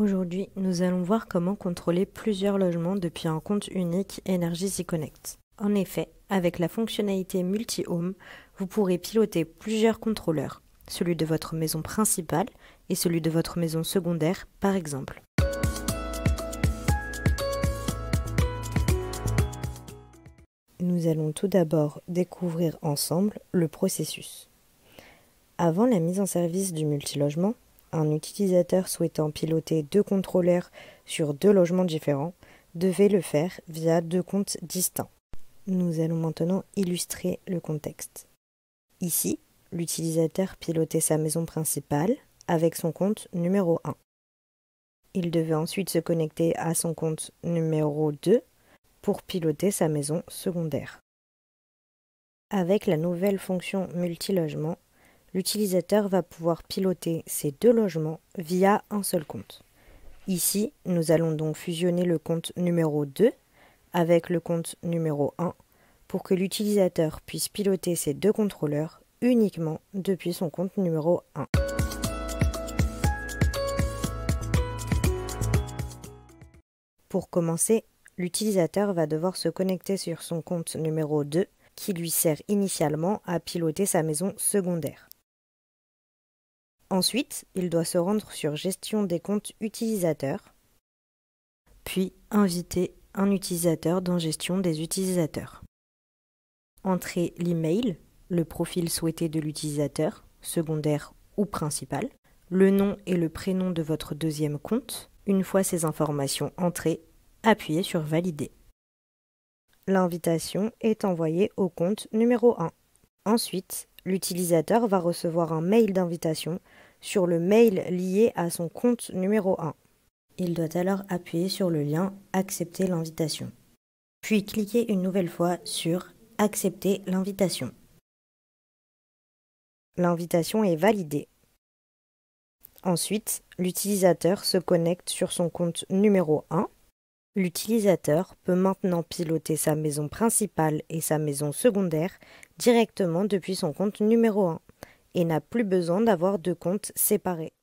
Aujourd'hui, nous allons voir comment contrôler plusieurs logements depuis un compte unique Energy Connect. En effet, avec la fonctionnalité Multi-Home, vous pourrez piloter plusieurs contrôleurs, celui de votre maison principale et celui de votre maison secondaire par exemple. Nous allons tout d'abord découvrir ensemble le processus. Avant la mise en service du multilogement, un utilisateur souhaitant piloter deux contrôleurs sur deux logements différents devait le faire via deux comptes distincts. Nous allons maintenant illustrer le contexte. Ici, l'utilisateur pilotait sa maison principale avec son compte numéro 1. Il devait ensuite se connecter à son compte numéro 2 pour piloter sa maison secondaire. Avec la nouvelle fonction multilogement, l'utilisateur va pouvoir piloter ces deux logements via un seul compte. Ici, nous allons donc fusionner le compte numéro 2 avec le compte numéro 1 pour que l'utilisateur puisse piloter ces deux contrôleurs uniquement depuis son compte numéro 1. Pour commencer, l'utilisateur va devoir se connecter sur son compte numéro 2 qui lui sert initialement à piloter sa maison secondaire. Ensuite, il doit se rendre sur Gestion des comptes utilisateurs, puis inviter un utilisateur dans Gestion des utilisateurs. Entrez l'email, le profil souhaité de l'utilisateur, secondaire ou principal, le nom et le prénom de votre deuxième compte. Une fois ces informations entrées, appuyez sur Valider. L'invitation est envoyée au compte numéro 1. Ensuite, L'utilisateur va recevoir un mail d'invitation sur le mail lié à son compte numéro 1. Il doit alors appuyer sur le lien Accepter l'invitation, puis cliquer une nouvelle fois sur Accepter l'invitation. L'invitation est validée. Ensuite, l'utilisateur se connecte sur son compte numéro 1. L'utilisateur peut maintenant piloter sa maison principale et sa maison secondaire directement depuis son compte numéro 1 et n'a plus besoin d'avoir deux comptes séparés.